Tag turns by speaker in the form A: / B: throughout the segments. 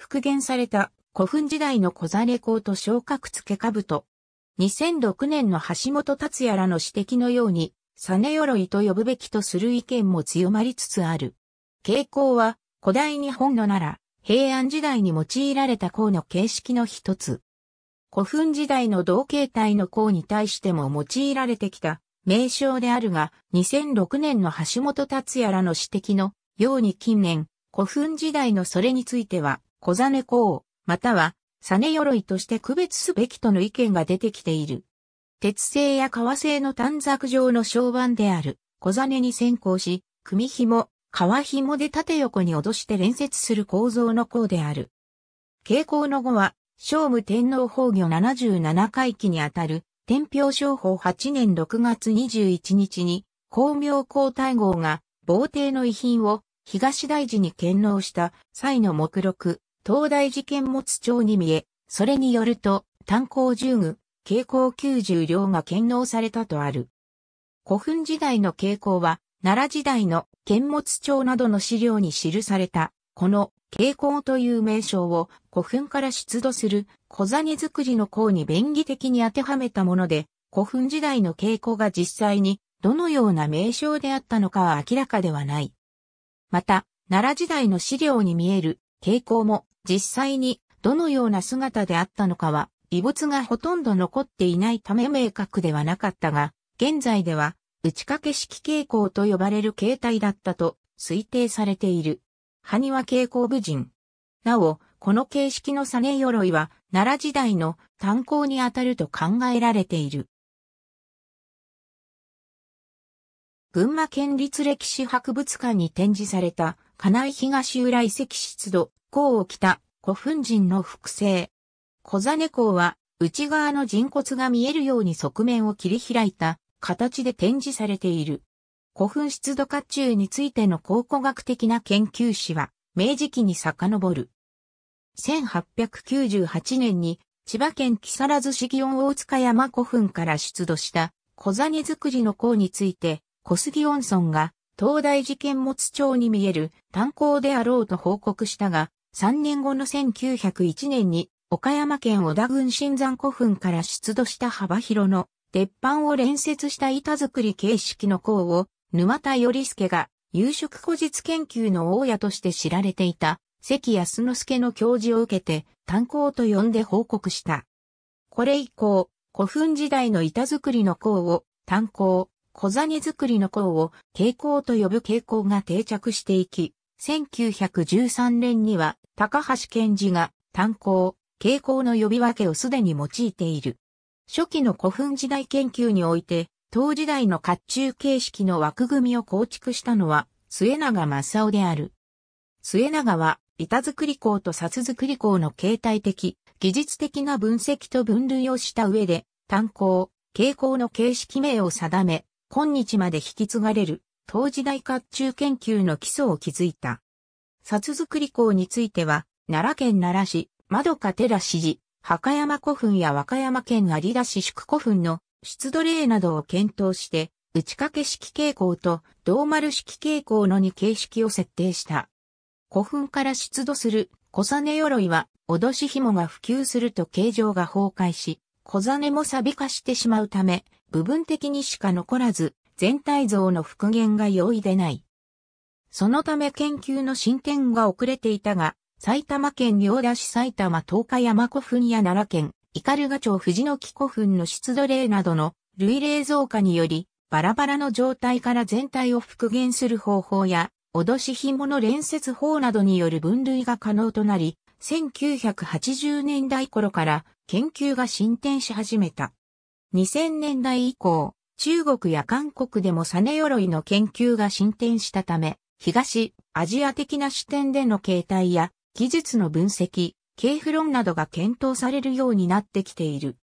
A: 復元された古墳時代の小金孔と昇格付け兜。2006年の橋本達也らの指摘のように、サネ鎧と呼ぶべきとする意見も強まりつつある。傾向は、古代日本のなら、平安時代に用いられた孔の形式の一つ。古墳時代の同形態の孔に対しても用いられてきた名称であるが、2006年の橋本達也らの指摘のように近年、古墳時代のそれについては、小金公、または、サネ鎧として区別すべきとの意見が出てきている。鉄製や革製の短冊状の小板である小金に先行し、組紐、革紐で縦横に脅して連接する構造の項である。傾向の後は、聖武天皇崩御77回期にあたる、天平商法8年6月21日に、光明皇太后が、皇帝の遺品を東大寺に献納した際の目録、東大寺件持町に見え、それによると、炭鉱10具、蛍光90両が献納されたとある。古墳時代の傾向は、奈良時代の剣持町などの資料に記された、この傾向という名称を古墳から出土する小ニ作りの項に便宜的に当てはめたもので、古墳時代の傾向が実際にどのような名称であったのかは明らかではない。また、奈良時代の資料に見える傾向も実際にどのような姿であったのかは遺物がほとんど残っていないため明確ではなかったが、現在では打ち掛け式傾向と呼ばれる形態だったと推定されている。埴輪傾向武人。なお、この形式のサネ鎧は奈良時代の炭鉱にあたると考えられている。群馬県立歴史博物館に展示された金井東浦遺跡湿度、港を着た古墳人の複製。小根港は、内側の人骨が見えるように側面を切り開いた形で展示されている。古墳湿度甲冑についての考古学的な研究史は、明治期に遡る。1898年に、千葉県木更津市祇園大塚山古墳から出土した、小根作りの甲について、小杉温村が東大寺剣持町に見える炭鉱であろうと報告したが、3年後の1901年に岡山県小田郡新山古墳から出土した幅広の鉄板を連接した板作り形式の鉱を沼田頼助が夕食古実研究の大家として知られていた関康之助の教授を受けて炭鉱と呼んで報告した。これ以降、古墳時代の板作りの鉱を炭鉱、小種作りの功を傾向と呼ぶ傾向が定着していき、1913年には高橋賢治が炭鉱、傾向の呼び分けをすでに用いている。初期の古墳時代研究において、当時代の甲冑形式の枠組みを構築したのは末永正夫である。末永は板作り工と札作り工の形態的、技術的な分析と分類をした上で、炭鉱、傾向の形式名を定め、今日まで引き継がれる、当時代甲冑研究の基礎を築いた。札作り校については、奈良県奈良市、窓か寺市寺、墓山古墳や和歌山県有田市宿古墳の出土例などを検討して、打ち掛け式傾向と銅丸式傾向の2形式を設定した。古墳から出土する小金鎧は、脅し紐が普及すると形状が崩壊し、小金も錆び化してしまうため、部分的にしか残らず、全体像の復元が容易でない。そのため研究の進展が遅れていたが、埼玉県行田市埼玉東海山古墳や奈良県、ル鳩町藤の木古墳の出土例などの類例増加により、バラバラの状態から全体を復元する方法や、脅し紐の連接法などによる分類が可能となり、1980年代頃から研究が進展し始めた。2000年代以降、中国や韓国でもサネ鎧の研究が進展したため、東、アジア的な視点での形態や技術の分析、系譜論などが検討されるようになってきている。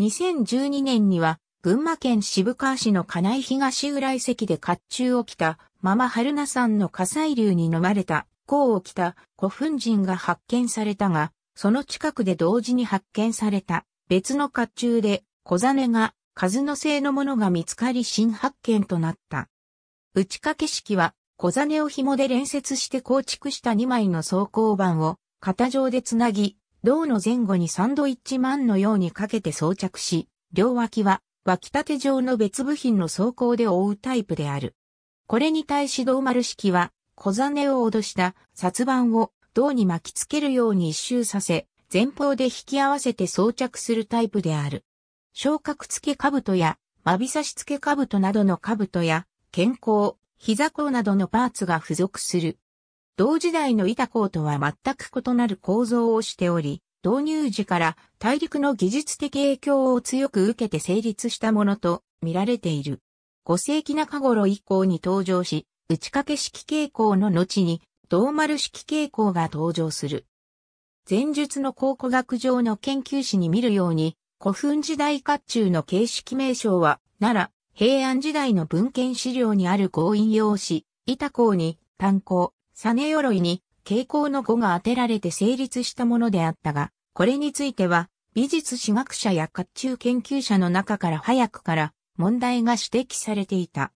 A: 2012年には、群馬県渋川市の金井東浦遺跡で甲冑を着た、ママ春菜さんの火砕流に飲まれた、甲を着た古墳人が発見されたが、その近くで同時に発見された別の甲冑で小金が数の性のものが見つかり新発見となった。打ち掛け式は小金を紐で連接して構築した2枚の装甲板を型状でつなぎ、銅の前後にサンドイッチマンのようにかけて装着し、両脇は脇立て状の別部品の装甲で覆うタイプである。これに対し銅丸式は小金を脅した殺板を銅に巻きつけるように一周させ、前方で引き合わせて装着するタイプである。昇格付け兜や、まびさし付け兜などの兜や、健康、膝甲などのパーツが付属する。同時代の板甲とは全く異なる構造をしており、導入時から大陸の技術的影響を強く受けて成立したものと見られている。5世紀中頃以降に登場し、打ち掛け式傾向の後に、銅丸式傾向が登場する。前述の考古学上の研究史に見るように、古墳時代甲冑の形式名称は、奈良、平安時代の文献資料にある合引用紙、板甲に、炭鉱、サネ鎧に、蛍光の語が当てられて成立したものであったが、これについては、美術史学者や甲冑研究者の中から早くから問題が指摘されていた。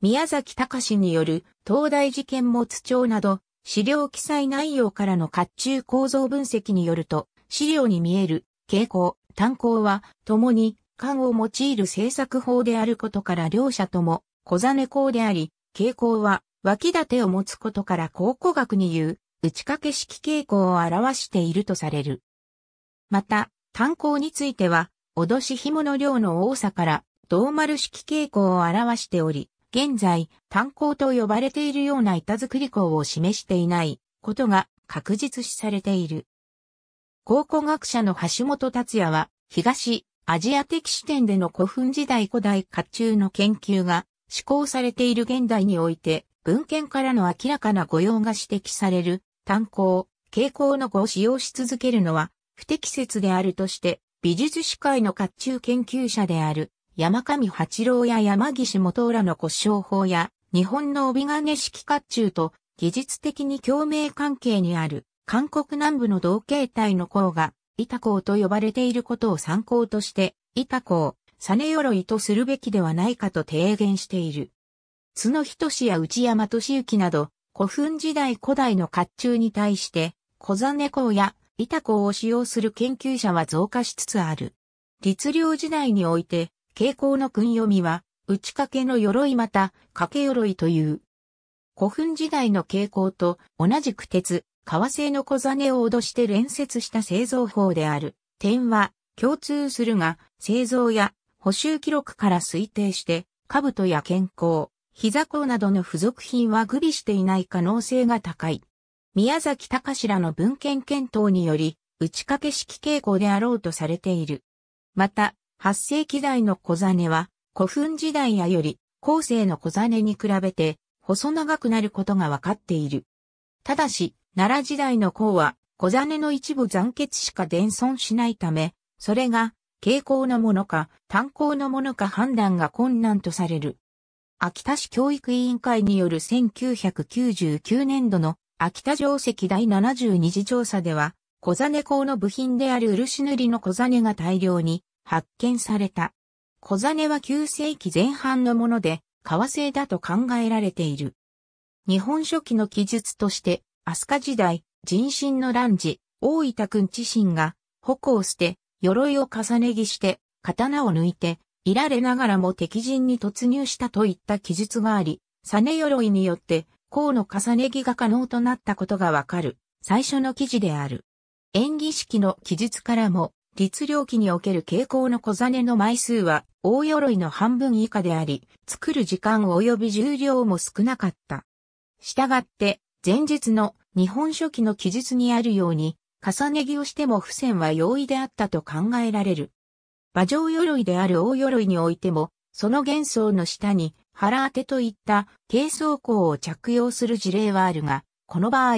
A: 宮崎隆による東大事件も津庁など、資料記載内容からの甲冑構造分析によると、資料に見える蛍光、炭鉱は、共に、缶を用いる政策法であることから両者とも、小金鉱であり、傾向は、脇立てを持つことから考古学に言う、打ち掛け式傾向を表しているとされる。また、炭鉱については、脅し紐の量の多さから、銅丸式傾向を表しており、現在、炭鉱と呼ばれているような板造り港を示していないことが確実視されている。考古学者の橋本達也は、東、アジア的視点での古墳時代古代甲冑の研究が施行されている現代において、文献からの明らかな誤用が指摘される、炭鉱、傾向の語を使用し続けるのは、不適切であるとして、美術史界の甲冑研究者である、山上八郎や山岸元浦の骨障法や、日本の帯金式甲冑と技術的に共鳴関係にある韓国南部の同形態の港が、イタ港と呼ばれていることを参考として、イコ港、サネ鎧とするべきではないかと提言している。角人氏や内山敏行など、古墳時代古代の甲冑に対して、小金港やイタ港を使用する研究者は増加しつつある。律令時代において、傾向の訓読みは、打ち掛けの鎧また、掛け鎧という。古墳時代の傾向と同じく鉄、革製の小金を脅して連接した製造法である点は共通するが、製造や補修記録から推定して、兜や健康、膝甲などの付属品は具備していない可能性が高い。宮崎隆らの文献検討により、打ち掛け式傾向であろうとされている。また、8世紀代の小金は、古墳時代やより、後世の小金に比べて、細長くなることが分かっている。ただし、奈良時代の項は、小金の一部残血しか伝存しないため、それが、傾向のものか、炭鉱のものか判断が困難とされる。秋田市教育委員会による1999年度の秋田城跡第72次調査では、小金鋼の部品である漆塗りの小金が大量に発見された。小金は9世紀前半のもので、革製だと考えられている。日本書紀の記述として、飛鳥時代、人心の乱時、大分君自身が、矛を捨て、鎧を重ね着して、刀を抜いて、いられながらも敵陣に突入したといった記述があり、サネ鎧によって、甲の重ね着が可能となったことがわかる、最初の記事である。演技式の記述からも、律令期における傾向の小金の枚数は、大鎧の半分以下であり、作る時間及び重量も少なかった。したがって、前述の日本書紀の記述にあるように、重ね着をしても付箋は容易であったと考えられる。馬上鎧である大鎧においても、その元装の下に腹当てといった軽装甲を着用する事例はあるが、この場合、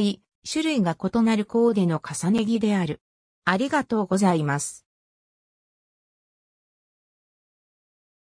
A: 種類が異なるコーデの重ね着である。ありがとうございます。